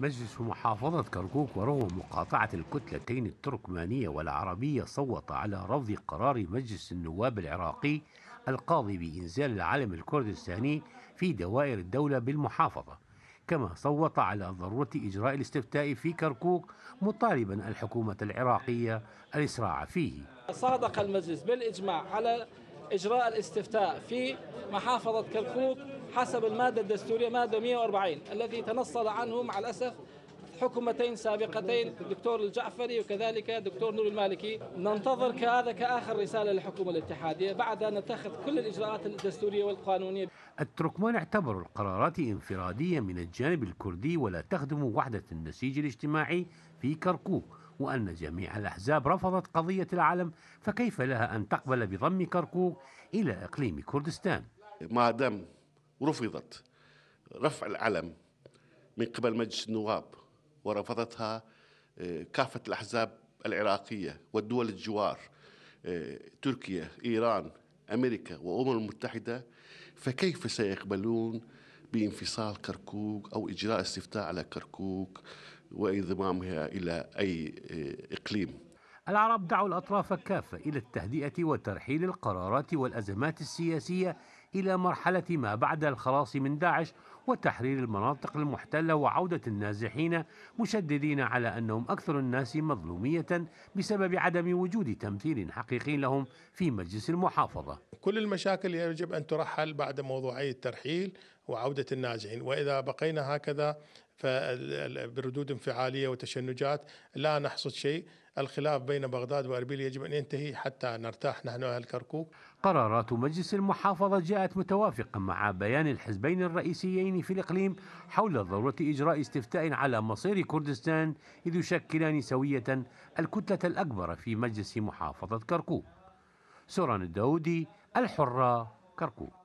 مجلس محافظة كركوك ورغم مقاطعة الكتلتين التركمانية والعربية صوت على رفض قرار مجلس النواب العراقي القاضي بإنزال العلم الكردستاني في دوائر الدولة بالمحافظة كما صوت على ضرورة إجراء الاستفتاء في كركوك مطالبا الحكومة العراقية الإسراع فيه صادق المجلس بالإجماع على إجراء الاستفتاء في محافظة كركوك حسب المادة الدستورية مادة 140 الذي تنصل عنه مع الأسف حكومتين سابقتين الدكتور الجعفري وكذلك دكتور نور المالكي ننتظر كهذا كآخر رسالة للحكومة الاتحادية بعد أن نتخذ كل الإجراءات الدستورية والقانونية التركمان اعتبروا القرارات انفرادية من الجانب الكردي ولا تخدم وحدة النسيج الاجتماعي في كركوك وأن جميع الأحزاب رفضت قضية العلم فكيف لها أن تقبل بضم كركوك إلى إقليم كردستان ما دام رفضت رفع العلم من قبل مجلس النواب ورفضتها آه، كافة الأحزاب العراقية والدول الجوار آه، تركيا إيران أمريكا والأمم المتحدة فكيف سيقبلون بانفصال كركوك أو إجراء استفتاء على كركوك وانضمامها إلى أي آه، إقليم العرب دعوا الأطراف كافة إلى التهدئة وترحيل القرارات والأزمات السياسية إلى مرحلة ما بعد الخلاص من داعش وتحرير المناطق المحتلة وعودة النازحين مشددين على أنهم أكثر الناس مظلومية بسبب عدم وجود تمثيل حقيقي لهم في مجلس المحافظة كل المشاكل يجب أن ترحل بعد موضوعي الترحيل وعودة النازحين وإذا بقينا هكذا فبردود انفعاليه وتشنجات لا نحصد شيء الخلاف بين بغداد واربيل يجب ان ينتهي حتى نرتاح نحن اهل كركوك. قرارات مجلس المحافظه جاءت متوافقه مع بيان الحزبين الرئيسيين في الاقليم حول ضروره اجراء استفتاء على مصير كردستان اذ يشكلان سويه الكتله الاكبر في مجلس محافظه كركوك. سران الداودي الحره كركوك.